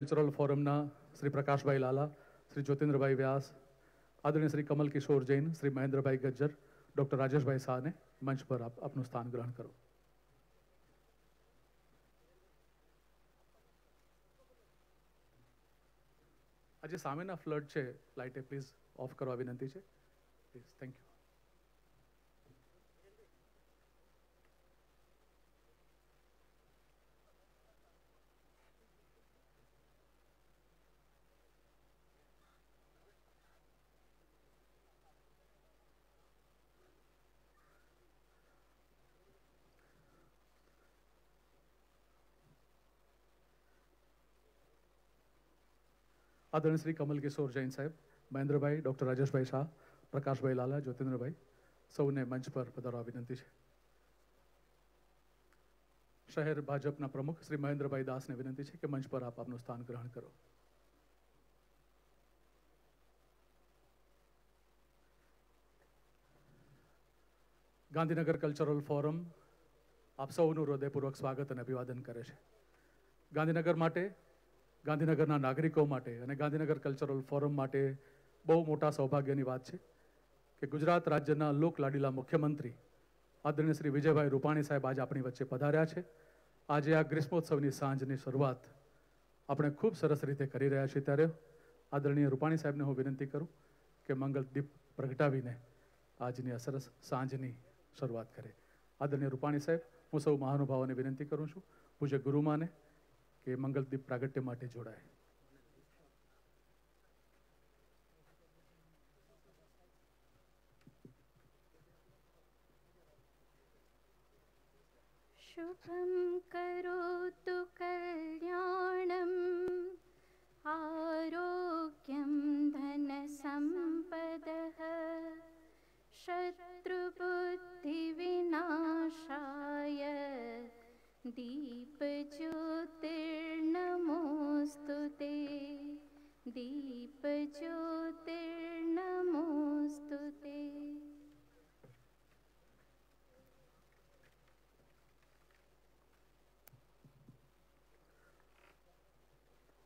cultural forum Shri प्रकाश भाई लाला श्री ज्योतिन्द्र भाई व्यास आदरणीय श्री कमल किशोर जैन श्री महेंद्र भाई गज्जर डॉक्टर राजेश भाई शाह ने मंच पर आप अपन स्थान ग्रहण करो आज सामने फ्लड है लाइटें प्लीज ऑफ करने विनती है प्लीज थैंक यू આદરણીય શ્રી કમલ કિશોર જૈન સાહેબ મહેન્દ્રભાઈ ડૉક્ટર રાજેશભાઈ શાહ પ્રકાશભાઈ લાલા જ્યોતિન્દ્રભાઈ સૌને મંચ પર પધારવા વિનંતી છે શહેર ભાજપના પ્રમુખ શ્રી મહેન્દ્રભાઈ દાસને વિનંતી છે કે મંચ પર આપ આપનું સ્થાન ગ્રહણ કરો ગાંધીનગર કલ્ચરલ ફોરમ આપ સૌનું હૃદયપૂર્વક સ્વાગત અને અભિવાદન કરે છે ગાંધીનગર માટે ગાંધીનગરના નાગરિકો માટે અને ગાંધીનગર કલ્ચરલ ફોરમ માટે બહુ મોટા સૌભાગ્યની વાત છે કે ગુજરાત રાજ્યના લોકલાડીલા મુખ્યમંત્રી આદરણીય શ્રી વિજયભાઈ રૂપાણી સાહેબ આજે આપણી વચ્ચે પધાર્યા છે આજે આ ગ્રીષ્મોત્સવની સાંજની શરૂઆત આપણે ખૂબ સરસ રીતે કરી રહ્યા છીએ ત્યારે આદરણીય રૂપાણી સાહેબને હું વિનંતી કરું કે મંગલ દીપ પ્રગટાવીને આજની આ સરસ સાંજની શરૂઆત કરે આદરણીય રૂપાણી સાહેબ હું સૌ મહાનુભાવોને વિનંતી કરું છું પૂજ્ય ગુરુમાને કે મંગલદીપ પ્રાગટ્ય માટે જોડાય शुभं करोतु कल्याणम् आरोग्यं धनसम्पदः शत्रुबुद्धिविनाशाय दीपज्योतिर्नमोऽस्तु ते दीपज्योतिर्नमोऽस्तु ते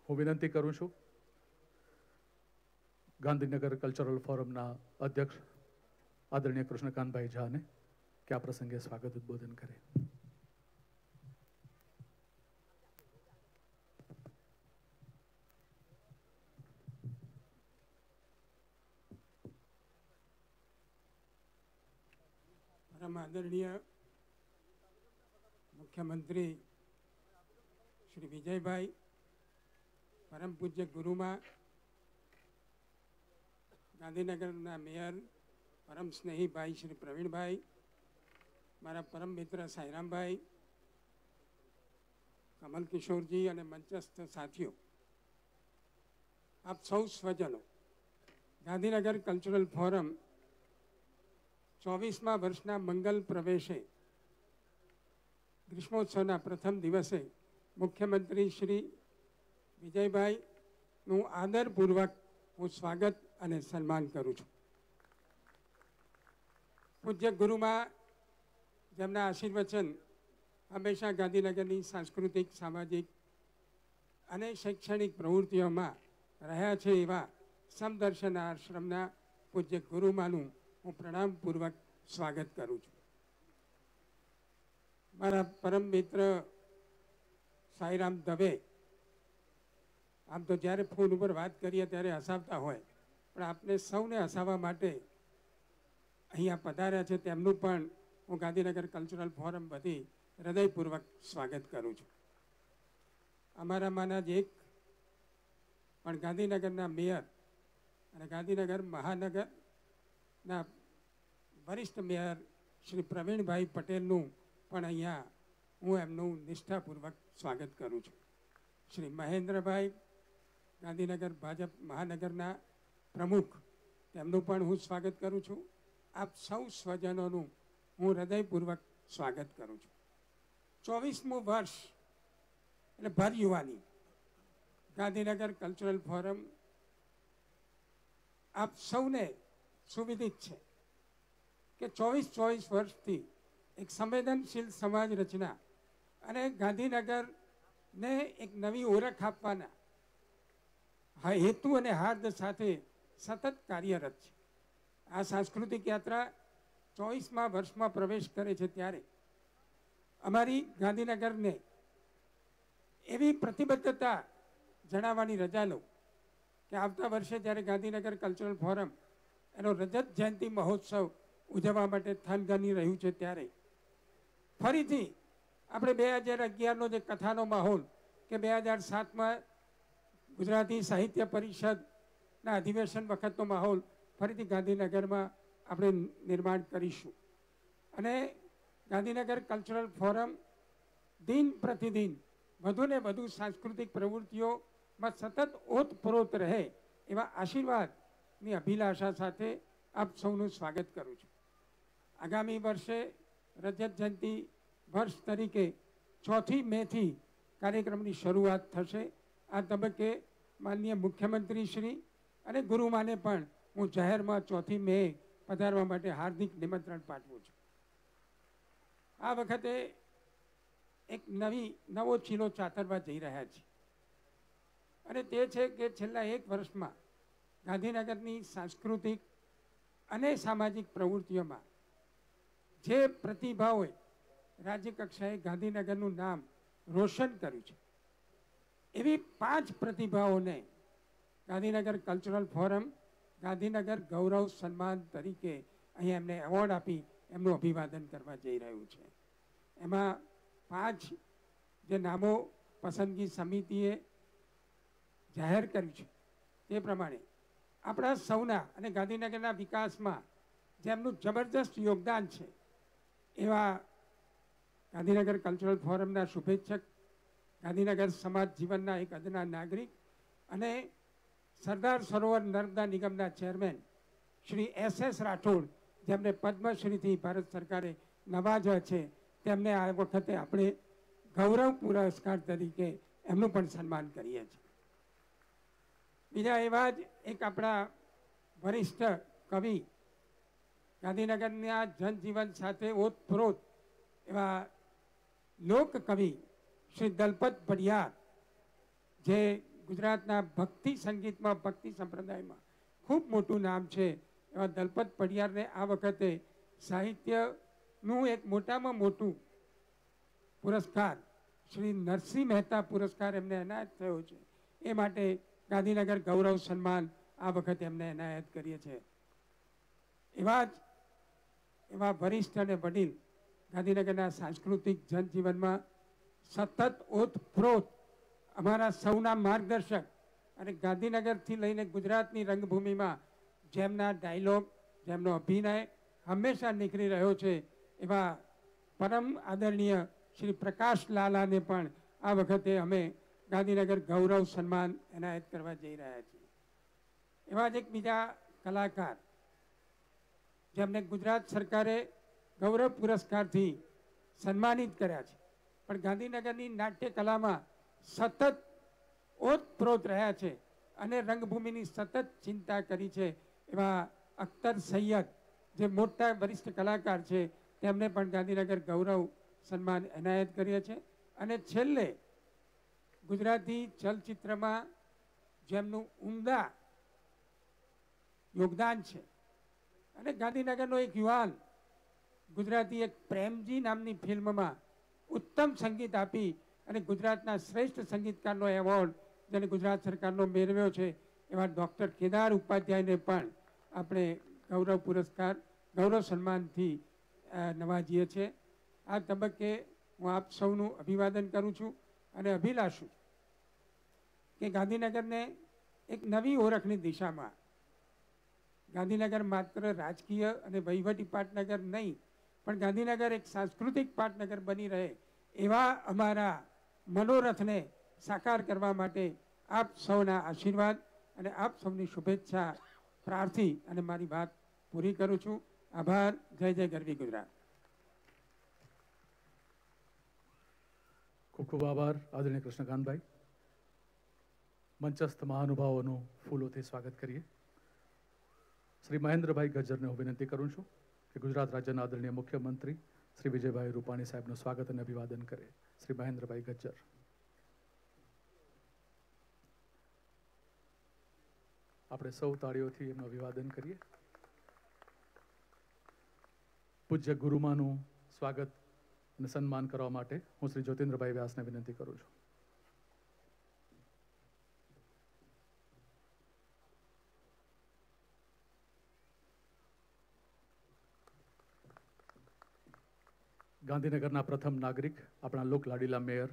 હું વિનંતી કરું છું ગાંધીનગર કલ્ચરલ ફોરમના અધ્યક્ષ આદરણીય કૃષ્ણકાંતભાઈ ઝાને કે આ પ્રસંગે સ્વાગત ઉદ્બોધન કરે आदरणीय मुख्यमंत्री श्री विजय भाई परम पूज्य गुरुमा में गांधीनगर मेयर परम स्नेही भाई श्री प्रवीण भाई मार परम मित्र साईराम भाई कमल किशोर जी और मंचस्थ साथियों आप सौ स्वजनों गांधीनगर कल्चरल फोरम ચોવીસમાં વર્ષના મંગલ પ્રવેશે ગ્રીષ્મોત્સવના પ્રથમ દિવસે મુખ્યમંત્રી શ્રી વિજયભાઈનું આદરપૂર્વક હું સ્વાગત અને સન્માન કરું છું પૂજ્ય ગુરુમાં જેમના આશીર્વચન હંમેશા ગાંધીનગરની સાંસ્કૃતિક સામાજિક અને શૈક્ષણિક પ્રવૃત્તિઓમાં રહ્યા છે એવા સમદર્શન આશ્રમના પૂજ્ય ગુરુમાનું હું પ્રણામપૂર્વક સ્વાગત કરું છું મારા પરમ મિત્ર સાઈરામ દવે આમ તો જ્યારે ફોન ઉપર વાત કરીએ ત્યારે હસાવતા હોય પણ આપને સૌને હસાવવા માટે અહીંયા પધાર્યા છે તેમનું પણ હું ગાંધીનગર કલ્ચરલ ફોરમ બધી હૃદયપૂર્વક સ્વાગત કરું છું અમારામાંના જ એક પણ ગાંધીનગરના મેયર અને ગાંધીનગર મહાનગર ના વરિષ્ઠ મેયર શ્રી પ્રવીણભાઈ પટેલનું પણ અહીંયા હું એમનું નિષ્ઠાપૂર્વક સ્વાગત કરું છું શ્રી મહેન્દ્રભાઈ ગાંધીનગર ભાજપ મહાનગરના પ્રમુખ તેમનું પણ હું સ્વાગત કરું છું આપ સૌ સ્વજનોનું હું હૃદયપૂર્વક સ્વાગત કરું છું ચોવીસમું વર્ષ એટલે ભર યુવાની ગાંધીનગર કલ્ચરલ ફોરમ આપ સૌને સુવિદિત છે કે ચોવીસ ચોવીસ વર્ષથી એક સંવેદનશીલ સમાજ રચના અને ગાંધીનગરને એક નવી ઓળખ આપવાના હેતુ અને હાર્દ સાથે સતત કાર્યરત છે આ સાંસ્કૃતિક યાત્રા ચોવીસમા વર્ષમાં પ્રવેશ કરે છે ત્યારે અમારી ગાંધીનગરને એવી પ્રતિબદ્ધતા જણાવવાની રજા લઉં કે આવતા વર્ષે જ્યારે ગાંધીનગર કલ્ચરલ ફોરમ એનો રજત જયંતિ મહોત્સવ ઉજવવા માટે થાનગાની રહ્યું છે ત્યારે ફરીથી આપણે બે હજાર અગિયારનો જે કથાનો માહોલ કે બે હજાર સાતમાં ગુજરાતી સાહિત્ય પરિષદના અધિવેશન વખતનો માહોલ ફરીથી ગાંધીનગરમાં આપણે નિર્માણ કરીશું અને ગાંધીનગર કલ્ચરલ ફોરમ દિન પ્રતિદિન વધુને વધુ સાંસ્કૃતિક પ્રવૃત્તિઓમાં સતત ઓતપ્રોત રહે એવા આશીર્વાદ ની અભિલાષા સાથે આપ સૌનું સ્વાગત કરું છું આગામી વર્ષે રજત જયંતિ વર્ષ તરીકે ચોથી મેથી કાર્યક્રમની શરૂઆત થશે આ તબક્કે માનનીય મુખ્યમંત્રીશ્રી અને ગુરુમાને પણ હું જાહેરમાં ચોથી મે પધારવા માટે હાર્દિક નિમંત્રણ પાઠવું છું આ વખતે એક નવી નવો ચીલો ચાતરવા જઈ રહ્યા છીએ અને તે છે કે છેલ્લા એક વર્ષમાં ગાંધીનગરની સાંસ્કૃતિક અને સામાજિક પ્રવૃત્તિઓમાં જે પ્રતિભાઓએ રાજ્યકક્ષાએ ગાંધીનગરનું નામ રોશન કર્યું છે એવી પાંચ પ્રતિભાઓને ગાંધીનગર કલ્ચરલ ફોરમ ગાંધીનગર ગૌરવ સન્માન તરીકે અહીં એમને એવોર્ડ આપી એમનું અભિવાદન કરવા જઈ રહ્યું છે એમાં પાંચ જે નામો પસંદગી સમિતિએ જાહેર કર્યું છે તે પ્રમાણે આપણા સૌના અને ગાંધીનગરના વિકાસમાં જેમનું જબરજસ્ત યોગદાન છે એવા ગાંધીનગર કલ્ચરલ ફોરમના શુભેચ્છક ગાંધીનગર સમાજ જીવનના એક અદના નાગરિક અને સરદાર સરોવર નર્મદા નિગમના chairman Shri S S Rathod જેમને પદ્મશ્રીથી ભારત સરકારે નવાજ્યા છે તેમને આ વખતે આપણે ગૌરવ પુરસ્કાર તરીકે એમનું પણ સન્માન કરીએ છીએ બીજા એવા જ એક આપણા વરિષ્ઠ કવિ ગાંધીનગરના જનજીવન સાથે ઓતપ્રોત એવા લોક કવિ શ્રી દલપત પડિયાર જે ગુજરાતના ભક્તિ સંગીતમાં ભક્તિ સંપ્રદાયમાં ખૂબ મોટું નામ છે એવા દલપત પડિયારને આ વખતે સાહિત્યનું એક મોટામાં મોટું પુરસ્કાર શ્રી નરસિંહ મહેતા પુરસ્કાર એમને એનાયત થયો છે એ માટે ગાંધીનગર ગૌરવ સન્માન આ વખતે એમને એનાયત કરીએ છીએ એવા જ એવા વરિષ્ઠ અને વડીલ ગાંધીનગરના સાંસ્કૃતિક જનજીવનમાં સતત ઓતપ્રોત અમારા સૌના માર્ગદર્શક અને ગાંધીનગરથી લઈને ગુજરાતની રંગભૂમિમાં જેમના ડાયલોગ જેમનો અભિનય હંમેશા નીકળી રહ્યો છે એવા પરમ આદરણીય શ્રી પ્રકાશ લાલાને પણ આ વખતે અમે ગાંધીનગર ગૌરવ સન્માન એનાયત કરવા જઈ રહ્યા છે એવા જ એક બીજા કલાકાર જેમને ગુજરાત સરકારે ગૌરવ પુરસ્કારથી સન્માનિત કર્યા છે પણ ગાંધીનગરની નાટ્યકલામાં કલામાં સતત ઓતપ્રોત રહ્યા છે અને રંગભૂમિની સતત ચિંતા કરી છે એવા અખ્તર સૈયદ જે મોટા વરિષ્ઠ કલાકાર છે તેમને પણ ગાંધીનગર ગૌરવ સન્માન એનાયત કરીએ છે અને છેલ્લે ગુજરાતી ચલચિત્રમાં જેમનું ઉમદા યોગદાન છે અને ગાંધીનગરનો એક યુવાન ગુજરાતી એક પ્રેમજી નામની ફિલ્મમાં ઉત્તમ સંગીત આપી અને ગુજરાતના શ્રેષ્ઠ સંગીતકારનો એવોર્ડ જેને ગુજરાત સરકારનો મેળવ્યો છે એવા ડૉક્ટર કેદાર ઉપાધ્યાયને પણ આપણે ગૌરવ પુરસ્કાર ગૌરવ સન્માનથી નવાજીએ છીએ આ તબક્કે હું આપ સૌનું અભિવાદન કરું છું અને અભિલાષું કે ગાંધીનગરને એક નવી ઓળખની દિશામાં ગાંધીનગર માત્ર રાજકીય અને વહીવટી પાટનગર નહીં પણ ગાંધીનગર એક સાંસ્કૃતિક પાટનગર બની રહે એવા અમારા મનોરથને સાકાર કરવા માટે આપ સૌના આશીર્વાદ અને આપ સૌની શુભેચ્છા પ્રાર્થી અને મારી વાત પૂરી કરું છું આભાર જય જય ગરવી ગુજરાત ખૂબ ખૂબ આભાર આદરણીય કૃષ્ણકાંતભાઈ મંચસ્થ મહાનુભાવોનું ફૂલોથી સ્વાગત કરીએ શ્રી મહેન્દ્રભાઈ ગજ્જરને હું વિનંતી કરું છું કે ગુજરાત રાજ્યના આદરણીય મુખ્યમંત્રી શ્રી વિજયભાઈ રૂપાણી સાહેબનું સ્વાગત અને અભિવાદન કરે શ્રી મહેન્દ્રભાઈ ગજ્જર આપણે સૌ તાળીઓથી એમનું અભિવાદન કરીએ પૂજ્ય ગુરુમાનું સ્વાગત અને સન્માન કરવા માટે હું શ્રી જ્યોતિન્દ્રભાઈ વ્યાસને વિનંતી કરું છું ગાંધીનગરના પ્રથમ નાગરિક આપણા લોકલાડીલા મેયર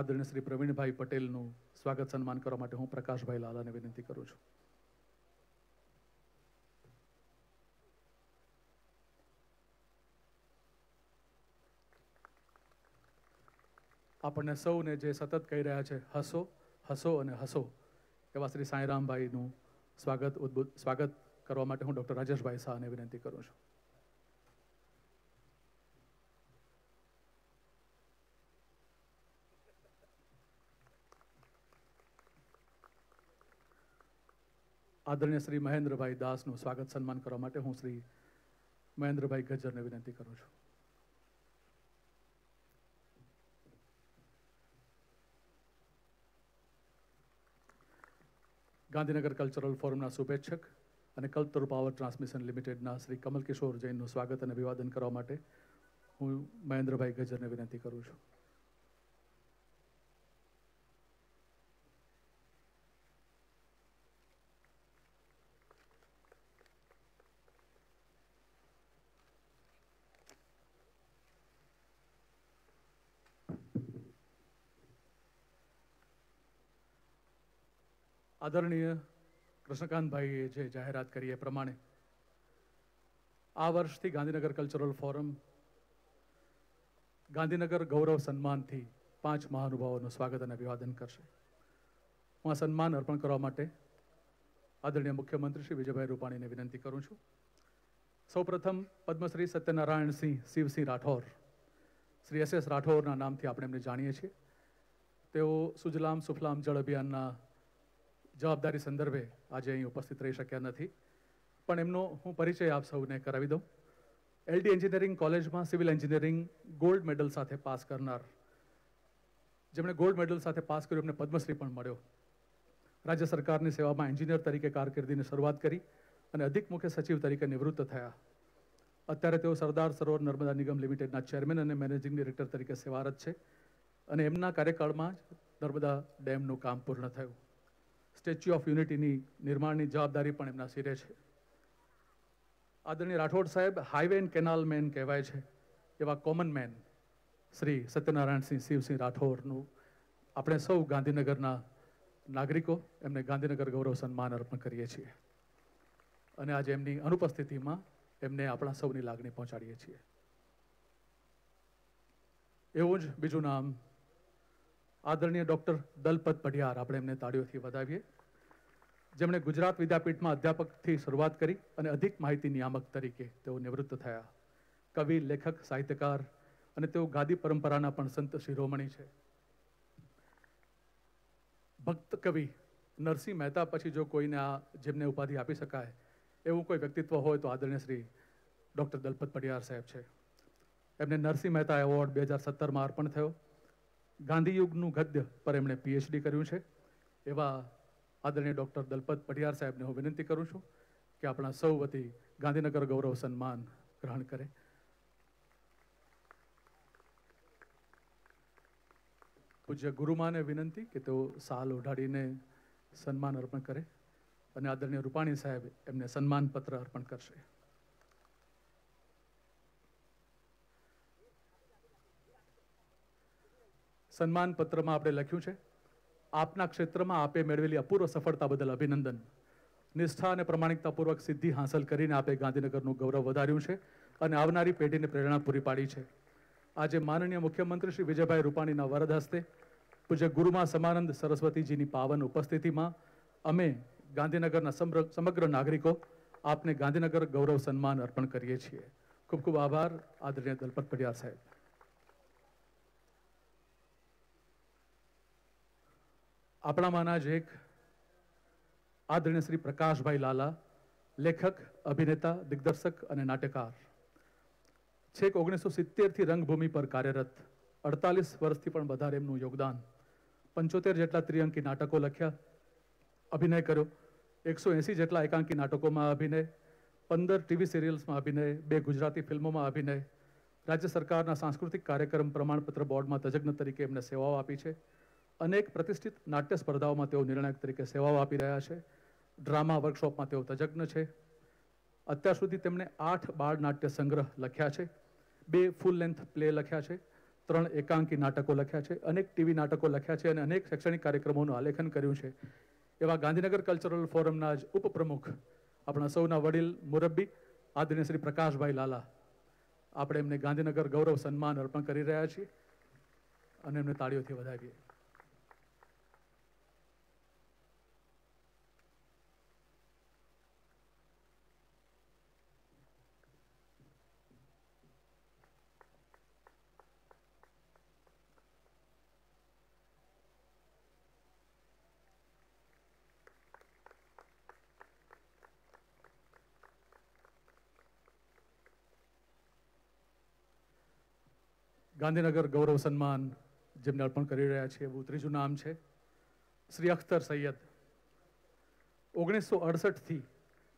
આદરણીય શ્રી પ્રવીણભાઈ પટેલનું સ્વાગત સન્માન કરવા માટે હું પ્રકાશભાઈ લાલાને વિનંતી કરું છું આપણને સૌને જે સતત કહી રહ્યા છે હસો હસો અને હસો એવા શ્રી સાંઈરામભાઈનું સ્વાગત ઉદ્ભુત સ્વાગત કરવા માટે હું ડૉક્ટર રાજેશભાઈ શાહને વિનંતી કરું છું આદરણીય શ્રી મહેન્દ્રભાઈ દાસનું સ્વાગત સન્માન કરવા માટે હું શ્રી મહેન્દ્રભાઈ ગજરને વિનંતી કરું છું ગાંધીનગર કલ્ચરલ ફોરમના શુભેચ્છક અને કલ્પતરુ પાવર ટ્રાન્સમિશન લિમિટેડના શ્રી કમલ કિશોર જૈનનું સ્વાગત અને અભિવાદન કરવા માટે હું મહેન્દ્રભાઈ ગજરને વિનંતી કરું છું આદરણીય કૃષ્ણકાંતભાઈએ જે જાહેરાત કરી એ પ્રમાણે આ વર્ષથી ગાંધીનગર કલ્ચરલ ફોરમ ગાંધીનગર ગૌરવ સન્માનથી પાંચ મહાનુભાવોનું સ્વાગત અને અભિવાદન કરશે હું આ સન્માન અર્પણ કરવા માટે આદરણીય મુખ્યમંત્રી શ્રી વિજયભાઈ રૂપાણીને વિનંતી કરું છું સૌપ્રથમ પદ્મશ્રી સત્યનારાયણસિંહ શિવસિંહ રાઠોર શ્રી એસ એસ રાઠોરના નામથી આપણે એમને જાણીએ છીએ તેઓ સુજલામ સુફલામ જળ અભિયાનના જવાબદારી સંદર્ભે આજે અહીં ઉપસ્થિત રહી શક્યા નથી પણ એમનો હું પરિચય આપ સૌને કરાવી દઉં એલડી એન્જિનિયરિંગ કોલેજમાં સિવિલ એન્જિનિયરિંગ ગોલ્ડ મેડલ સાથે પાસ કરનાર જેમણે ગોલ્ડ મેડલ સાથે પાસ કર્યું એમને પદ્મશ્રી પણ મળ્યો રાજ્ય સરકારની સેવામાં એન્જિનિયર તરીકે કારકિર્દીની શરૂઆત કરી અને અધિક મુખ્ય સચિવ તરીકે નિવૃત્ત થયા અત્યારે તેઓ સરદાર સરોવર નર્મદા નિગમ લિમિટેડના ચેરમેન અને મેનેજિંગ ડિરેક્ટર તરીકે સેવારત છે અને એમના કાર્યકાળમાં જ નર્મદા ડેમનું કામ પૂર્ણ થયું સ્ટેચ્યુ ઓફ યુનિટીની નિર્માણની જવાબદારી પણ એમના સિરે છે આદરણીય રાઠોડ સાહેબ હાઈવે એન્ડ કેનાલ મેન કહેવાય છે એવા કોમન મેન શ્રી સત્યનારાયણસિંહ શિવસિંહ રાઠોડનું આપણે સૌ ગાંધીનગરના નાગરિકો એમને ગાંધીનગર ગૌરવ સન્માન અર્પણ કરીએ છીએ અને આજે એમની અનુપસ્થિતિમાં એમને આપણા સૌની લાગણી પહોંચાડીએ છીએ એવું જ બીજું નામ આદરણીય ડૉક્ટર દલપત પઢિયાર આપણે એમને તાળીઓથી વધાવીએ જેમણે ગુજરાત વિદ્યાપીઠમાં અધ્યાપકથી શરૂઆત કરી અને અધિક માહિતી નિયામક તરીકે તેઓ નિવૃત્ત થયા કવિ લેખક સાહિત્યકાર અને તેઓ ગાદી પરંપરાના પણ સંત શિરોમણી છે ભક્ત કવિ નરસિંહ મહેતા પછી જો કોઈને આ જેમને ઉપાધિ આપી શકાય એવું કોઈ વ્યક્તિત્વ હોય તો આદરણીય શ્રી ડૉક્ટર દલપત પઢિયાર સાહેબ છે એમને નરસિંહ મહેતા એવોર્ડ બે હજાર સત્તરમાં અર્પણ થયો ગાંધીયુગનું ગદ્ય પર એમણે પીએચડી કર્યું છે એવા આદરણીય ડૉક્ટર દલપત પટિયાર સાહેબને હું વિનંતી કરું છું કે આપણા સૌ વતી ગાંધીનગર ગૌરવ સન્માન ગ્રહણ કરે પૂજ્ય ગુરુમાને વિનંતી કે તેઓ સાલ ઉઢાડીને સન્માન અર્પણ કરે અને આદરણીય રૂપાણી સાહેબ એમને સન્માનપત્ર અર્પણ કરશે સન્માન પત્રમાં આપણે લખ્યું છે આપના ક્ષેત્રમાં આપે મેળવેલી અપૂર્વ સફળતા બદલ અભિનંદન નિષ્ઠા અને પ્રમાણિકતાપૂર્વક સિદ્ધિ હાંસલ કરીને આપે ગાંધીનગરનું ગૌરવ વધાર્યું છે અને આવનારી પેઢીને પ્રેરણા પૂરી પાડી છે આજે માનનીય મુખ્યમંત્રી શ્રી વિજયભાઈ રૂપાણીના વરદ હસ્તે પૂજ્ય ગુરુમાં સમાનંદ સરસ્વતીજીની પાવન ઉપસ્થિતિમાં અમે ગાંધીનગરના સમગ્ર નાગરિકો આપને ગાંધીનગર ગૌરવ સન્માન અર્પણ કરીએ છીએ ખૂબ ખૂબ આભાર આદરણીય દલપત પડિયાર સાહેબ આપણામાંના જ એક આદરણીય શ્રી પ્રકાશભાઈ લાલા લેખક અભિનેતા દિગ્દર્શક અને નાટ્યકાર છેક ઓગણીસો સિત્તેરથી રંગભૂમિ પર કાર્યરત અડતાલીસ વર્ષથી પણ વધારે એમનું યોગદાન પંચોતેર જેટલા ત્રિઅંકી નાટકો લખ્યા અભિનય કર્યો એકસો એંસી જેટલા એકાંકી નાટકોમાં અભિનય પંદર ટીવી સિરિયલ્સમાં અભિનય બે ગુજરાતી ફિલ્મોમાં અભિનય રાજ્ય સરકારના સાંસ્કૃતિક કાર્યક્રમ પ્રમાણપત્ર બોર્ડમાં તજજ્ઞ તરીકે એમને સેવાઓ આપી છે અનેક પ્રતિષ્ઠિત નાટ્ય સ્પર્ધાઓમાં તેઓ નિર્ણાયક તરીકે સેવાઓ આપી રહ્યા છે ડ્રામા વર્કશોપમાં તેઓ તજજ્ઞ છે અત્યાર સુધી તેમણે આઠ બાળ નાટ્ય સંગ્રહ લખ્યા છે બે ફૂલ લેન્થ પ્લે લખ્યા છે ત્રણ એકાંકી નાટકો લખ્યા છે અનેક ટીવી નાટકો લખ્યા છે અને અનેક શૈક્ષણિક કાર્યક્રમોનું આલેખન કર્યું છે એવા ગાંધીનગર કલ્ચરલ ફોરમના જ ઉપપ્રમુખ આપણા સૌના વડીલ મુરબ્બી આદરણીય શ્રી પ્રકાશભાઈ લાલા આપણે એમને ગાંધીનગર ગૌરવ સન્માન અર્પણ કરી રહ્યા છીએ અને એમને તાળીઓથી વધાવીએ ગાંધીનગર ગૌરવ સન્માન જેમને અર્પણ કરી રહ્યા છે એવું ત્રીજું નામ છે શ્રી અખ્તર સૈયદ ઓગણીસો અડસઠથી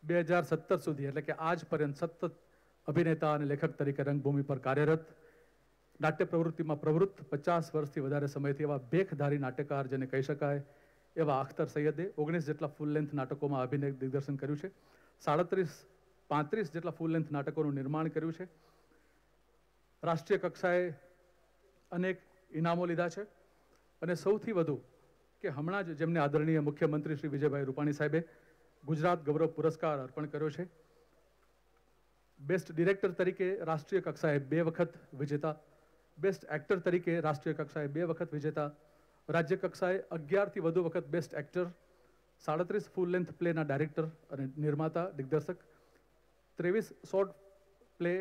બે હજાર સત્તર સુધી એટલે કે આજ પર્યંત સતત અભિનેતા અને લેખક તરીકે રંગભૂમિ પર કાર્યરત નાટ્ય પ્રવૃત્તિમાં પ્રવૃત્ત પચાસ વર્ષથી વધારે સમયથી એવા બેખધારી નાટ્યકાર જેને કહી શકાય એવા અખ્તર સૈયદે ઓગણીસ જેટલા ફૂલ લેન્થ નાટકોમાં અભિનય દિગ્દર્શન કર્યું છે સાડત્રીસ પાંત્રીસ જેટલા ફૂલ લેન્થ નાટકોનું નિર્માણ કર્યું છે રાષ્ટ્રીય કક્ષાએ અનેક ઇનામો લીધા છે અને સૌથી વધુ કે હમણાં જ જેમને આદરણીય મુખ્યમંત્રી શ્રી વિજયભાઈ રૂપાણી સાહેબે ગુજરાત ગૌરવ પુરસ્કાર અર્પણ કર્યો છે બેસ્ટ ડિરેક્ટર તરીકે રાષ્ટ્રીય કક્ષાએ બે વખત વિજેતા બેસ્ટ એક્ટર તરીકે રાષ્ટ્રીય કક્ષાએ બે વખત વિજેતા રાજ્ય કક્ષાએ અગિયારથી વધુ વખત બેસ્ટ એક્ટર સાડત્રીસ ફૂલ લેન્થ પ્લેના ડાયરેક્ટર અને નિર્માતા દિગ્દર્શક ત્રેવીસ શોર્ટ પ્લે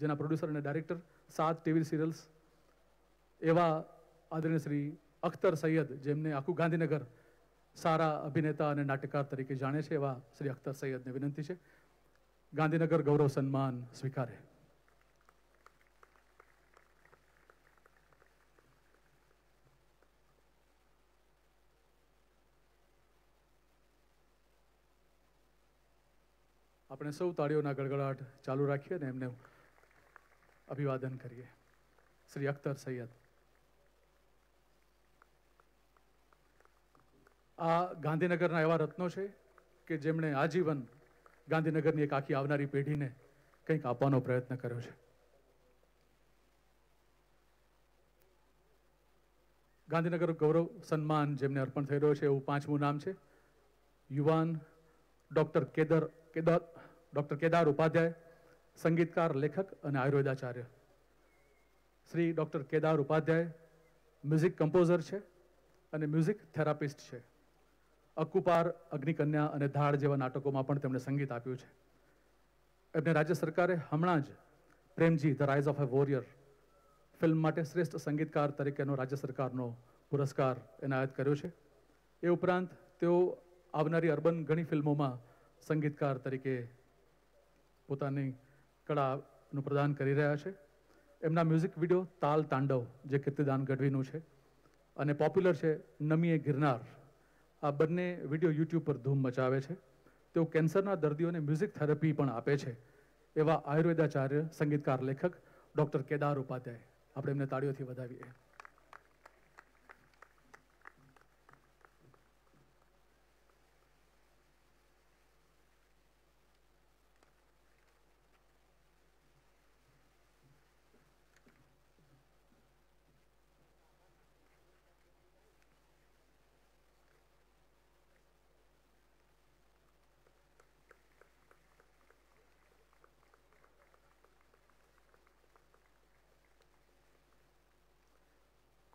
જેના પ્રોડ્યુસર અને ડાયરેક્ટર સાત ટીવી સિરિયલ્સ એવા આદરણીય શ્રી અખ્તર સૈયદ જેમને આખું ગાંધીનગર સારા અભિનેતા અને નાટકકાર તરીકે જાણે છે એવા શ્રી અખ્તર સૈયદને વિનંતી છે ગાંધીનગર ગૌરવ સન્માન સ્વીકારે આપણે સૌ તાળીઓના ગળગળાટ ચાલુ રાખીએ અને એમને અભિવાદન કરીએ શ્રી અખ્તર સૈયદ આ ગાંધીનગરના એવા રત્નો છે કે જેમણે આજીવન ગાંધીનગરની એક આખી આવનારી પેઢીને કંઈક આપવાનો પ્રયત્ન કર્યો છે ગાંધીનગર ગૌરવ સન્માન જેમને અર્પણ થઈ રહ્યો છે એવું પાંચમું નામ છે યુવાન ડૉક્ટર કેદર કેદાર ડૉક્ટર કેદાર ઉપાધ્યાય સંગીતકાર લેખક અને આયુર્વેદાચાર્ય Shri doctor Kedar Upadhyay music composer છે અને મ્યુઝિક થેરાપિસ્ટ છે અકુપાર અગ્નિકન્યા અને ધાડ જેવા નાટકોમાં પણ તેમણે સંગીત આપ્યું છે એમને રાજ્ય સરકારે હમણાં જ Premji the rise of a warrior film માટે શ્રેષ્ઠ સંગીતકાર તરીકેનો રાજ્ય સરકારનો પુરસ્કાર એનાયત કર્યો છે એ ઉપરાંત તેઓ આવનારી અર્બન ઘણી ફિલ્મોમાં સંગીતકાર તરીકે પોતાની કળાનું પ્રદાન કરી રહ્યા છે એમના મ્યુઝિક વિડીયો તાલ તાંડવ જે કીર્તિદાન ગઢવીનું છે અને પોપ્યુલર છે નમીએ ગિરનાર આ બંને વિડીયો યુટ્યુબ પર ધૂમ મચાવે છે તેઓ કેન્સરના દર્દીઓને મ્યુઝિક થેરપી પણ આપે છે એવા આયુર્વેદાચાર્ય સંગીતકાર લેખક ડૉક્ટર કેદાર ઉપાધ્યાય આપણે એમને તાળીઓથી વધાવીએ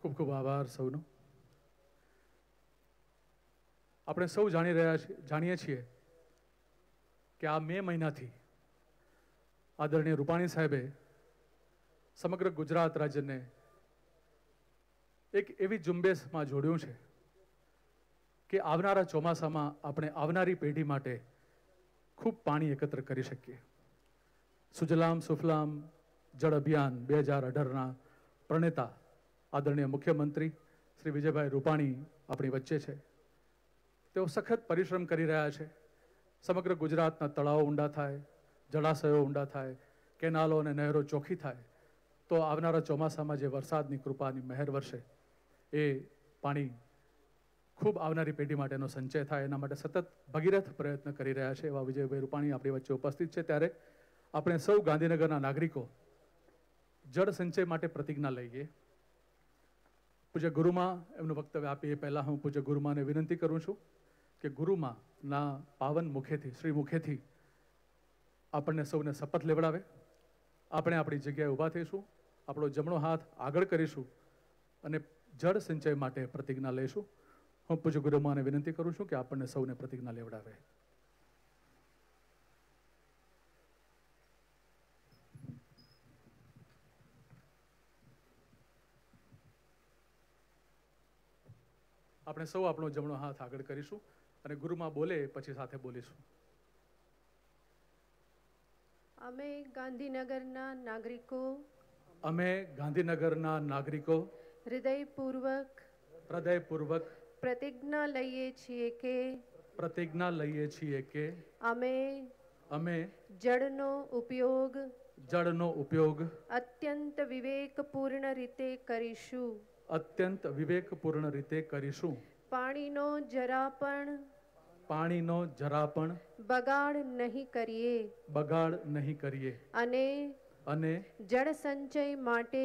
ખૂબ ખૂબ આભાર સૌનો આપણે સૌ જાણી રહ્યા છીએ જાણીએ છીએ કે આ મે મહિનાથી આદરણીય રૂપાણી સાહેબે સમગ્ર ગુજરાત રાજ્યને એક એવી ઝુંબેશમાં જોડ્યું છે કે આવનારા ચોમાસામાં આપણે આવનારી પેઢી માટે ખૂબ પાણી એકત્ર કરી શકીએ સુજલામ સુફલામ જળ અભિયાન બે હજાર અઢારના પ્રણેતા આદરણીય મુખ્યમંત્રી શ્રી વિજયભાઈ રૂપાણી આપણી વચ્ચે છે તેઓ સખત પરિશ્રમ કરી રહ્યા છે સમગ્ર ગુજરાતના તળાવો ઊંડા થાય જળાશયો ઊંડા થાય કેનાલો અને નહેરો ચોખ્ખી થાય તો આવનારા ચોમાસામાં જે વરસાદની કૃપાની મહેર વરસે એ પાણી ખૂબ આવનારી પેઢી માટેનો સંચય થાય એના માટે સતત ભગીરથ પ્રયત્ન કરી રહ્યા છે એવા વિજયભાઈ રૂપાણી આપણી વચ્ચે ઉપસ્થિત છે ત્યારે આપણે સૌ ગાંધીનગરના નાગરિકો જળ સંચય માટે પ્રતિજ્ઞા લઈએ પૂજ્ય ગુરુમાં એમનું વક્તવ્ય આપી એ પહેલાં હું પૂજ્ય ગુરુમાને વિનંતી કરું છું કે ગુરુમાના પાવન મુખેથી શ્રી મુખેથી આપણને સૌને શપથ લેવડાવે આપણે આપણી જગ્યાએ ઊભા થઈશું આપણો જમણો હાથ આગળ કરીશું અને જળ સિંચાઈ માટે પ્રતિજ્ઞા લઈશું હું પૂજ્ય ગુરુમાને વિનંતી કરું છું કે આપણને સૌને પ્રતિજ્ઞા લેવડાવે આપણે સૌ આપણો જમણો હાથ આગળ કરીશું અને ગુરુમાં બોલે પછી સાથે બોલીશું અમે ગાંધીનગરના નાગરિકો અમે ગાંધીનગરના નાગરિકો હૃદયપૂર્વક હૃદયપૂર્વક પ્રતિજ્ઞા લઈએ છીએ કે પ્રતિજ્ઞા લઈએ છીએ કે અમે અમે જળનો ઉપયોગ જળનો ઉપયોગ અત્યંત વિવેકપૂર્ણ રીતે કરીશું અત્યંત વિવેકપૂર્ણ રીતે કરીશું પાણીનો જરા પણ પાણીનો જરા પણ બગાડ નહીં કરીએ બગાડ નહીં કરીએ અને અને જળ સંચય માટે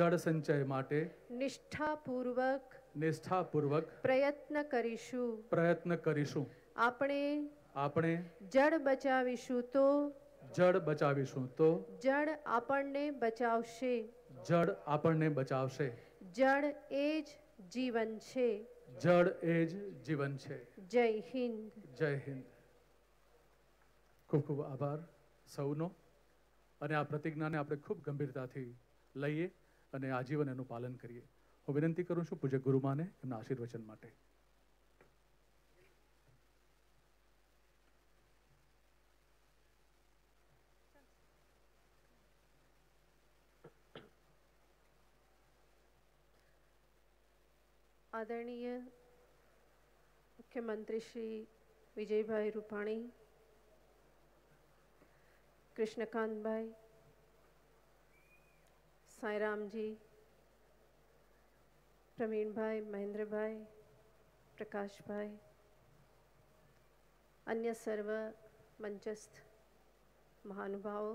જળ સંચય માટે નિષ્ઠાપૂર્વક નિષ્ઠાપૂર્વક પ્રયત્ન કરીશું પ્રયત્ન કરીશું આપણે આપણે જળ બચાવીશું તો જળ બચાવીશું તો જળ આપણને બચાવશે જળ આપણને બચાવશે જળ એ જ જીવન છે જળ એ જ જીવન છે જય હિન્દ જય હિન્દ ખૂબ ખૂબ આભાર સૌનો અને આ પ્રતિજ્ઞાને આપણે ખૂબ ગંભીરતાથી લઈએ અને આજીવન એનું પાલન કરીએ હું વિનંતી કરું છું પૂજક ગુરુમાને એમના આશીર્વચન માટે આદરણીય મુખ્યમંત્રી શ્રી વિજયભાઈ રૂપાણી કૃષ્ણકાંતભાઈ સાંઈરામજી પ્રવીણભાઈ મહેન્દ્રભાઈ પ્રકાશભાઈ અન્ય સર્વ મંચસ્થ મહાનુભાવો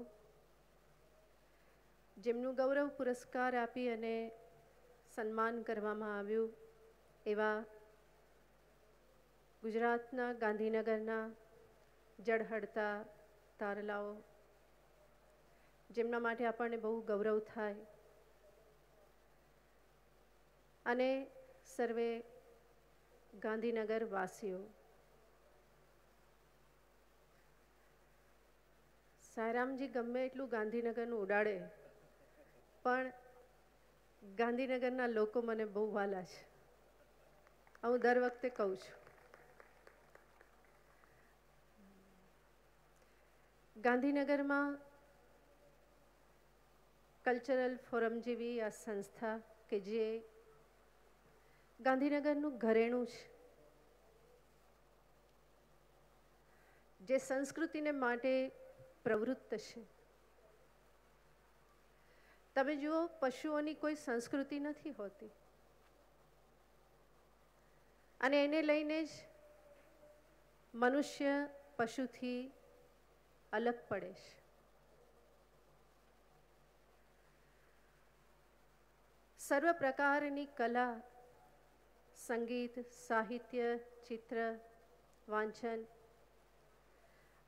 જેમનું ગૌરવ પુરસ્કાર આપી અને સન્માન કરવામાં આવ્યું એવા ગુજરાતના ગાંધીનગરના જળહળતા તારલાઓ જેમના માટે આપણને બહુ ગૌરવ થાય અને સર્વે ગાંધીનગરવાસીઓ વાસીઓ સાયરામજી ગમે એટલું ગાંધીનગરનું ઉડાડે પણ ગાંધીનગરના લોકો મને બહુ વાલા છે હું દર વખતે કહું છું ગાંધીનગરમાં કલ્ચરલ ફોરમ જેવી આ સંસ્થા કે જે ગાંધીનગરનું ઘરેણું છે જે સંસ્કૃતિને માટે પ્રવૃત્ત છે તમે જુઓ પશુઓની કોઈ સંસ્કૃતિ નથી હોતી અને એને લઈને જ મનુષ્ય પશુથી અલગ પડે છે સર્વ પ્રકારની કલા સંગીત સાહિત્ય ચિત્ર વાંચન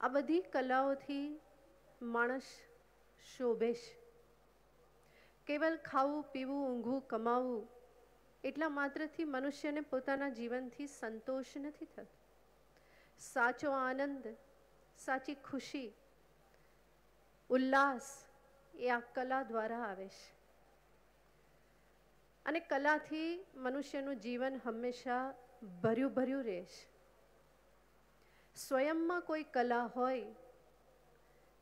આ બધી કલાઓથી માણસ શોભે છે કેવલ ખાવું પીવું ઊંઘવું કમાવું એટલા માત્રથી મનુષ્યને પોતાના જીવનથી સંતોષ નથી થતો સાચો આનંદ સાચી ખુશી ઉલ્લાસ એ આ કલા દ્વારા આવે છે અને કલાથી મનુષ્યનું જીવન હંમેશા ભર્યું ભર્યું રહે છે સ્વયંમાં કોઈ કલા હોય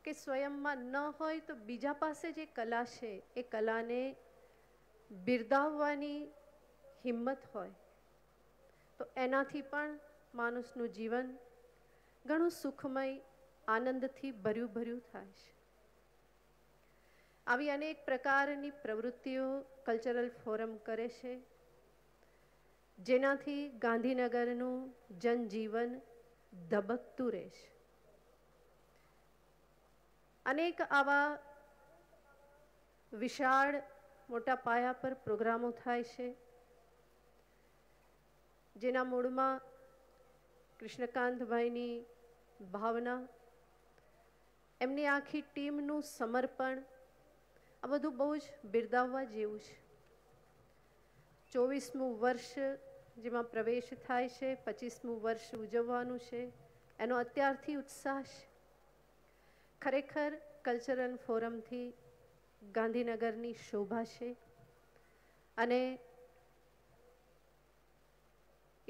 કે સ્વયંમાં ન હોય તો બીજા પાસે જે કલા છે એ કલાને બિરદાવવાની હિંમત હોય તો એનાથી પણ માણસનું જીવન ઘણું સુખમય આનંદથી ભર્યું ભર્યું થાય છે આવી અનેક પ્રકારની પ્રવૃત્તિઓ કલ્ચરલ ફોરમ કરે છે જેનાથી ગાંધીનગરનું જનજીવન ધબકતું રહેશે અનેક આવા વિશાળ મોટા પાયા પર પ્રોગ્રામો થાય છે જેના મૂળમાં કૃષ્ણકાંતભાઈની ભાવના એમની આખી ટીમનું સમર્પણ આ બધું બહુ જ બિરદાવવા જેવું છે ચોવીસમું વર્ષ જેમાં પ્રવેશ થાય છે પચીસમું વર્ષ ઉજવવાનું છે એનો અત્યારથી ઉત્સાહ છે ખરેખર કલ્ચરલ ફોરમથી ગાંધીનગરની શોભા છે અને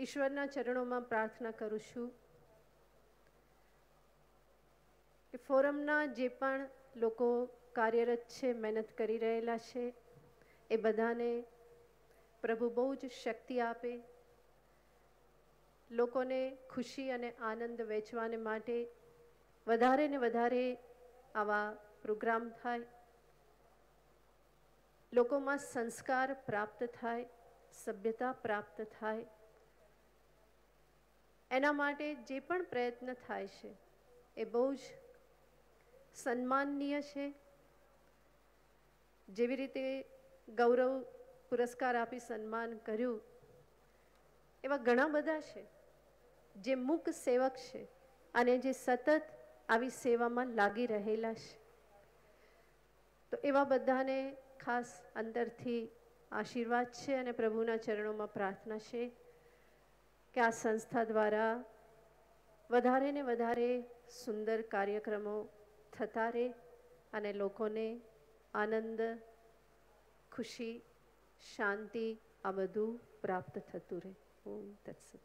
ઈશ્વરના ચરણોમાં પ્રાર્થના કરું છું કે ફોરમના જે પણ લોકો કાર્યરત છે મહેનત કરી રહેલા છે એ બધાને પ્રભુ બહુ જ શક્તિ આપે લોકોને ખુશી અને આનંદ વેચવાને માટે વધારે ને વધારે આવા પ્રોગ્રામ થાય લોકોમાં સંસ્કાર પ્રાપ્ત થાય સભ્યતા પ્રાપ્ત થાય એના માટે જે પણ પ્રયત્ન થાય છે એ બહુ જ સન્માનનીય છે જેવી રીતે ગૌરવ પુરસ્કાર આપી સન્માન કર્યું એવા ઘણા બધા છે જે મૂક સેવક છે અને જે સતત આવી સેવામાં લાગી રહેલા છે તો એવા બધાને ખાસ અંદરથી આશીર્વાદ છે અને પ્રભુના ચરણોમાં પ્રાર્થના છે કે આ સંસ્થા દ્વારા વધારે ને વધારે સુંદર કાર્યક્રમો થતા રહે અને લોકોને આનંદ ખુશી શાંતિ આ બધું પ્રાપ્ત થતું રહે ઓમ તત્સત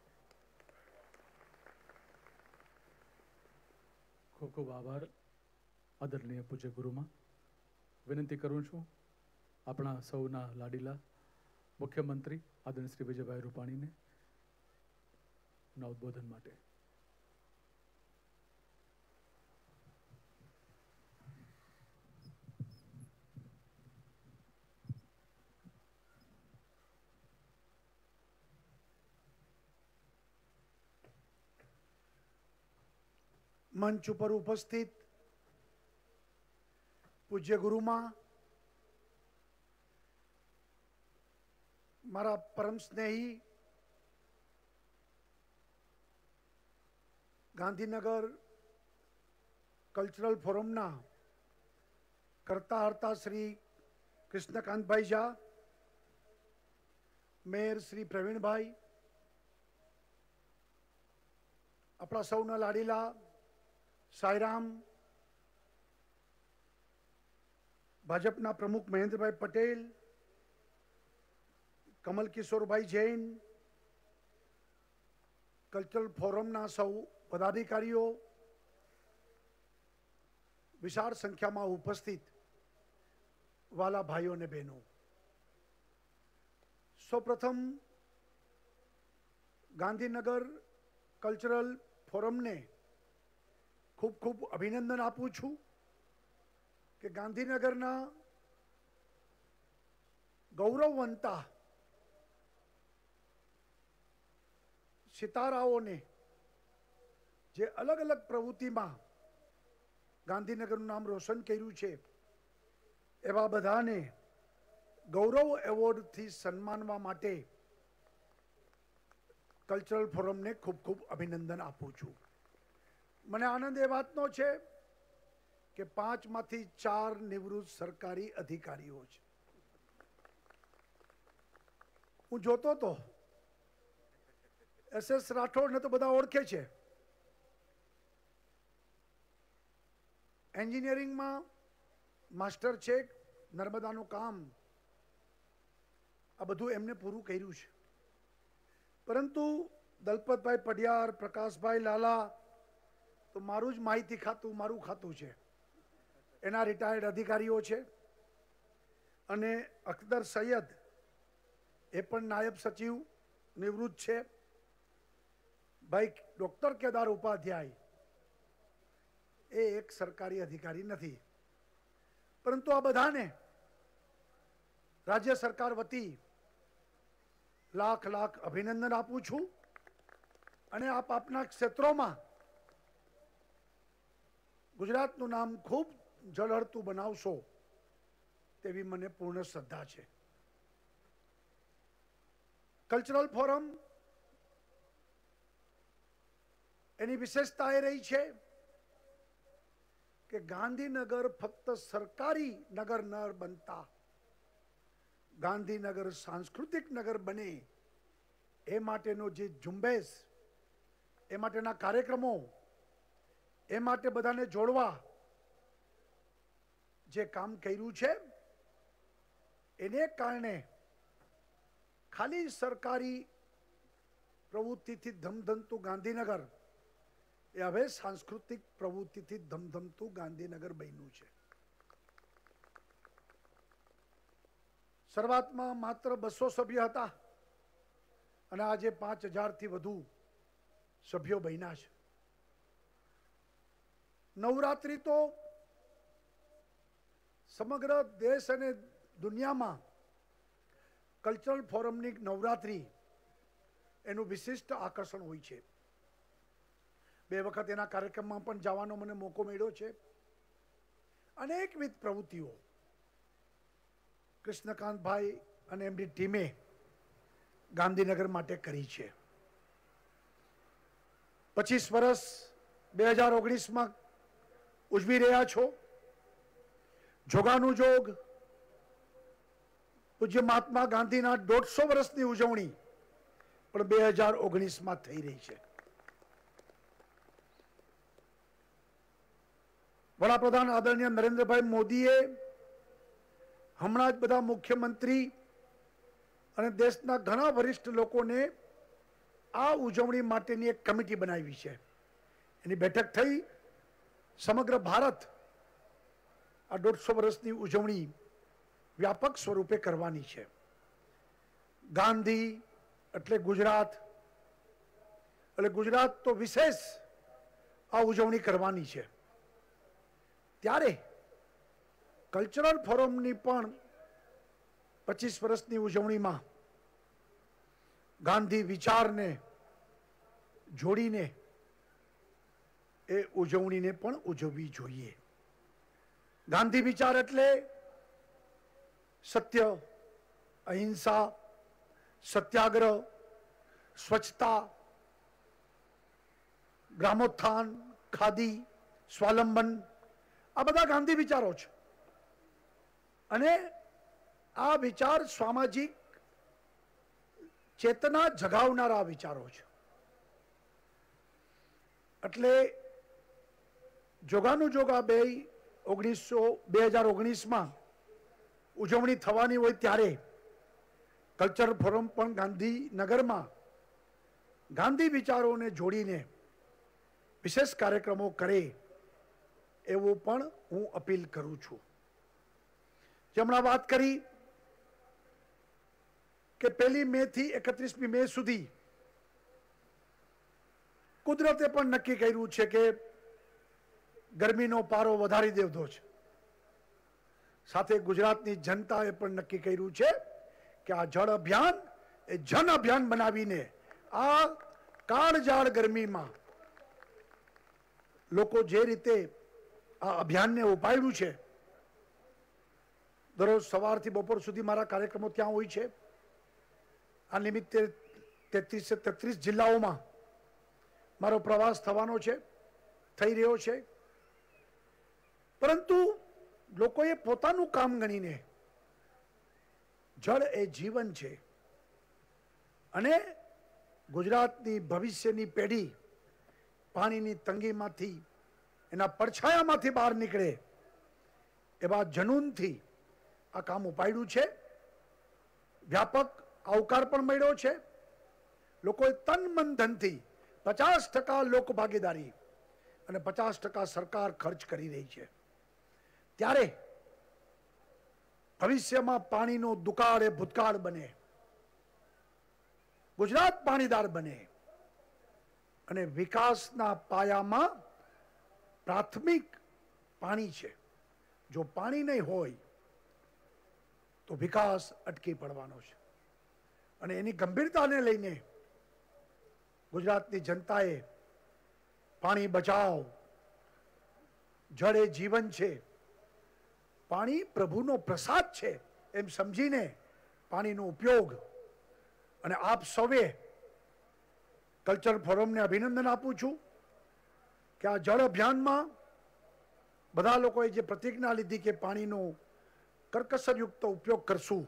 ખૂબ ખૂબ આભાર આદરણીય પૂજ્ય ગુરુમાં વિનંતી કરું છું આપણા સૌના લાડીલા મુખ્યમંત્રી આદરણીય શ્રી વિજયભાઈ રૂપાણીને ના ઉદ્બોધન માટે મંચ ઉપર ઉપસ્થિત પૂજ્ય ગુરુમાં મારા પરમ સ્નેહી ગાંધીનગર કલ્ચરલ ફોરમના કરતા હર્તા શ્રી કૃષ્ણકાંતભાઈ ઝા મેયર શ્રી પ્રવીણભાઈ આપણા સૌના લાડીલા સાયરામ ભાજપના પ્રમુખ મહેન્દ્રભાઈ પટેલ કમલ કિશોરભાઈ જૈન કલ્ચરલ ફોરમના સૌ પદાધિકારીઓ વિશાળ સંખ્યામાં ઉપસ્થિત વાલા ભાઈઓ અને બહેનો સૌપ્રથમ ગાંધીનગર કલ્ચરલ ફોરમને ખૂબ ખૂબ અભિનંદન આપું છું કે ગાંધીનગરના ગૌરવવંતા સિતારાઓને જે અલગ અલગ પ્રવૃત્તિમાં ગાંધીનગરનું નામ રોશન કર્યું છે એવા બધાને ગૌરવ એવોર્ડથી સન્માનવા માટે કલ્ચરલ ફોરમને ખૂબ ખૂબ અભિનંદન આપું છું મને આનંદ એ વાતનો છે કે પાંચમાંથી ચાર નિવૃત્ત સરકારી અધિકારીઓ છે હું જોતો તો એસ એસ રાઠોડને તો બધા ઓળખે છે એન્જિનિયરિંગમાં માસ્ટર છેક નર્મદાનું કામ આ બધું એમને પૂરું કર્યું છે પરંતુ દલપતભાઈ પઢિયાર પ્રકાશભાઈ લાલા તો મારું જ માહિતી ખાતું મારું ખાતું છે એના રિટાયર્ડ અધિકારીઓ છે અને અખ્તર સૈયદ એ પણ નાયબ સચિવ નિવૃત્ત છે ભાઈ ડૉક્ટર કેદાર ઉપાધ્યાય એ એક સરકારી અધિકારી નથી પરંતુ આ બધાને રાજ્ય સરકાર વતી લાખ લાખ અભિનંદન આપું છું અને આપ આપના ક્ષેત્રોમાં ગુજરાતનું નામ ખૂબ જળહળતું બનાવશો તેવી મને પૂર્ણ શ્રદ્ધા છે કલ્ચરલ ફોરમ એની વિશેષતા એ રહી છે કે ગાંધીનગર ફક્ત સરકારી નગર ન બનતા ગાંધીનગર સાંસ્કૃતિક નગર બને એ માટેનો જે ઝુંબેશ એ માટેના કાર્યક્રમો એ માટે બધાને જોડવા જે કામ કર્યું છે એને કારણે ખાલી સરકારી પ્રવૃત્તિથી ધમધમતું ગાંધીનગર એ હવે સાંસ્કૃતિક પ્રવૃત્તિથી ધમધમતું ગાંધીનગર બન્યું છે શરૂઆતમાં માત્ર બસો સભ્ય હતા અને આજે પાંચ હજારથી વધુ સભ્યો બન્યા છે નવરાત્રિ તો સમગ્ર દેશ અને દુનિયામાં કલ્ચરલ ફોરમની નવરાત્રિ એનું વિશિષ્ટ આકર્ષણ હોય છે બે વખત એના કાર્યક્રમમાં પણ જવાનો મને મોકો મળ્યો છે અનેકવિધ પ્રવૃત્તિઓ કૃષ્ણકાંતભાઈ અને એમની ટીમે ગાંધીનગર માટે કરી છે પચીસ વર્ષ બે હજાર ઓગણીસમાં ઉજવી રહ્યા છો જોગાનું જોગ પૂજ્ય મહાત્મા ગાંધીના દોઢસો વર્ષની ઉજવણી પણ બે હજાર ઓગણીસમાં થઈ રહી છે વડાપ્રધાન આદરણીય નરેન્દ્રભાઈ મોદીએ હમણાં જ બધા મુખ્યમંત્રી અને દેશના ઘણા વરિષ્ઠ લોકોને આ ઉજવણી માટેની એક કમિટી બનાવી છે એની બેઠક થઈ સમગ્ર ભારત આ દોઢસો વર્ષની ઉજવણી વ્યાપક સ્વરૂપે કરવાની છે ગાંધી એટલે ગુજરાત એટલે ગુજરાત તો વિશેષ આ ઉજવણી કરવાની છે ત્યારે કલ્ચરલ ફોરમની પણ પચીસ વર્ષની ઉજવણીમાં ગાંધી વિચારને જોડીને એ ઉજવણીને પણ ઉજવવી જોઈએ ગાંધી વિચાર એટલે સત્ય અહિંસા સત્યાગ્રહ સ્વચ્છતા ગ્રામોત્થાન ખાદી સ્વાલંબન આ બધા ગાંધી વિચારો છે અને આ વિચાર સામાજિક ચેતના જગાવનારા વિચારો છે એટલે જોગાનું જોગા બે ઓગણીસો બે હજાર ઓગણીસમાં ઉજવણી થવાની હોય ત્યારે કલ્ચર ફોરમ પણ ગાંધીનગરમાં ગાંધી વિચારોને જોડીને વિશેષ કાર્યક્રમો કરે એવું પણ હું અપીલ કરું છું હમણાં વાત કરી કે પહેલી મે થી એકત્રીસમી મે સુધી કુદરતે પણ નક્કી કર્યું છે કે ગરમીનો પારો વધારી દેવધો છે સાથે ગુજરાતની જનતાએ પણ નક્કી કર્યું છે કે આ જળ અભિયાન એ જન અભિયાન બનાવીને આ કાળજાળ ગરમીમાં લોકો જે રીતે આ અભિયાનને ઉપાડ્યું છે દરરોજ સવારથી બપોર સુધી મારા કાર્યક્રમો ત્યાં હોય છે આ નિમિત્તે તેત્રીસ તેત્રીસ જિલ્લાઓમાં મારો પ્રવાસ થવાનો છે થઈ રહ્યો છે પરંતુ લોકોએ પોતાનું કામ ગણીને જળ એ જીવન છે અને ગુજરાતની ભવિષ્યની પેઢી પાણીની તંગીમાંથી એના પડછાયામાંથી બહાર નીકળે એવા જનૂનથી આ કામ ઉપાડ્યું છે વ્યાપક આવકાર પણ મળ્યો છે લોકોએ તન મન ધનથી પચાસ ટકા લોક ભાગીદારી અને પચાસ ટકા સરકાર ખર્ચ કરી રહી છે ત્યારે ભવિષ્યમાં પાણીનો દુકાળ એ ભૂતકાળ બને ગુજરાત પાણીદાર બને અને વિકાસના પાયામાં પ્રાથમિક પાણી છે જો પાણી નહીં હોય તો વિકાસ અટકી પડવાનો છે અને એની ગંભીરતાને લઈને ગુજરાતની જનતાએ પાણી બચાવ જળ એ જીવન છે પાણી પ્રભુનો પ્રસાદ છે એમ સમજીને પાણીનો ઉપયોગ અને આપ સૌએ કલ્ચર ફોરમને અભિનંદન આપું છું કે આ જળ અભિયાનમાં બધા લોકોએ જે પ્રતિજ્ઞા લીધી કે પાણીનો કરકસરયુક્ત ઉપયોગ કરશું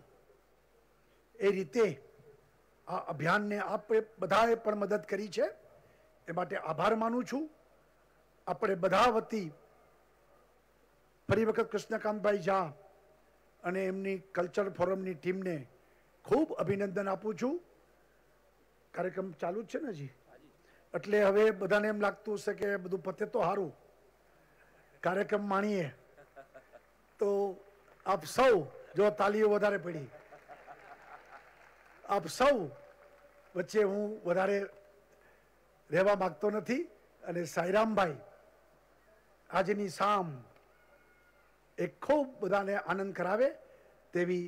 એ રીતે આ અભિયાનને આપણે બધાએ પણ મદદ કરી છે એ માટે આભાર માનું છું આપણે બધા વતી ફરી વખત કૃષ્ણકાંતભાઈ ઝા અને એમની કલ્ચર ફોરમની ટીમને ખૂબ અભિનંદન આપું છું કાર્યક્રમ ચાલુ જ છે ને હજી એટલે હવે બધાને એમ લાગતું છે કે બધું પતે તો સારું કાર્યક્રમ માણીએ તો આપ સૌ જો તાલીઓ વધારે પડી આપ સૌ વચ્ચે હું વધારે રહેવા માગતો નથી અને સાઈરામભાઈ આજની સામ એ ખૂબ બધાને આનંદ કરાવે તેવી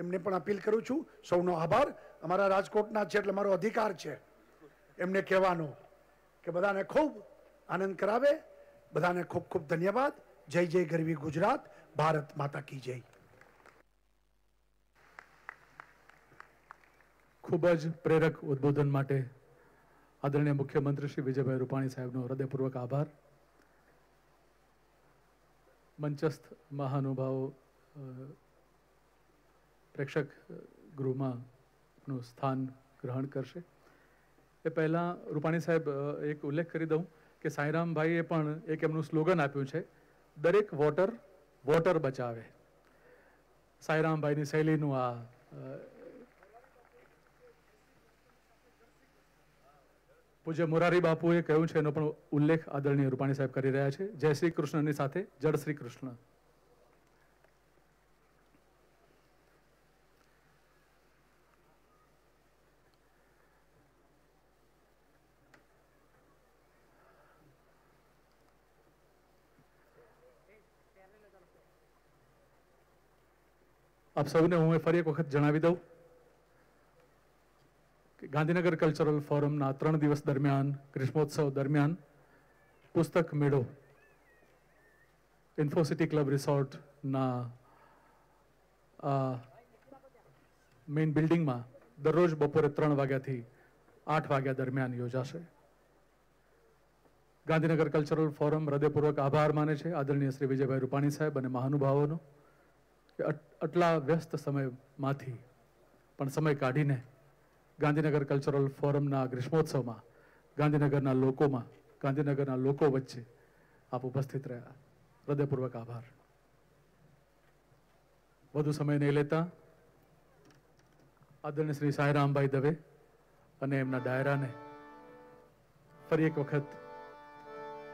એમને પણ અપીલ કરું છું સૌનો આભાર અમારા રાજકોટના છે એટલે મારો અધિકાર છે એમને કહેવાનું કે બધાને ખૂબ આનંદ કરાવે બધાને ખૂબ ખૂબ ધન્યવાદ જય જય ગરવી ગુજરાત ભારત માતા કી જય ખૂબ જ પ્રેરક ઉદ્બોધન માટે આદરણીય મુખ્યમંત્રી શ્રી વિજયભાઈ રૂપાણી સાહેબનો હૃદયપૂર્વક આભાર મંચસ્થ મહાનુભાવો પ્રેક્ષક ગૃહમાં નું સ્થાન ગ્રહણ કરશે એ પહેલાં રૂપાણી સાહેબ એક ઉલ્લેખ કરી દઉં કે સાંઈરામભાઈએ પણ એક એમનું સ્લોગન આપ્યું છે દરેક વોટર વોટર બચાવે સાંઈરામભાઈની શૈલીનું આ પૂજ્ય મોરારી બાપુએ કહ્યું છે એનો પણ ઉલ્લેખ આદરણીય રૂપાણી સાહેબ કરી રહ્યા છે જય શ્રી કૃષ્ણની સાથે જળ શ્રી કૃષ્ણ આપ સૌને હું એ ફરી એક વખત જણાવી દઉં કે ગાંધીનગર કલ્ચરલ ફોરમના ત્રણ દિવસ દરમિયાન ગ્રીષ્મોત્સવ દરમિયાન પુસ્તક મેળો ઇન્ફોસિટી ક્લબ રિસોર્ટના મેઇન બિલ્ડિંગમાં દરરોજ બપોરે ત્રણ વાગ્યાથી આઠ વાગ્યા દરમિયાન યોજાશે ગાંધીનગર કલ્ચરલ ફોરમ હૃદયપૂર્વક આભાર માને છે આદરણીય શ્રી વિજયભાઈ રૂપાણી સાહેબ અને મહાનુભાવોનો આટલા વ્યસ્ત સમયમાંથી પણ સમય કાઢીને ગાંધીનગર કલ્ચરલ ફોરમના ગ્રીષ્મોત્સવમાં ગાંધીનગરના લોકોમાં ગાંધીનગરના લોકો વચ્ચે આપ ઉપસ્થિત રહ્યા હૃદયપૂર્વક આભાર વધુ સમય નહીં લેતા આદરણીય શ્રી સાંઈરામભાઈ દવે અને એમના ડાયરાને ફરી એક વખત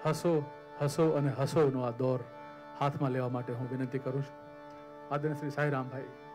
હસો હસો અને હસોનો આ દોર હાથમાં લેવા માટે હું વિનંતી કરું છું આદરણીય શ્રી સાંઈરામભાઈ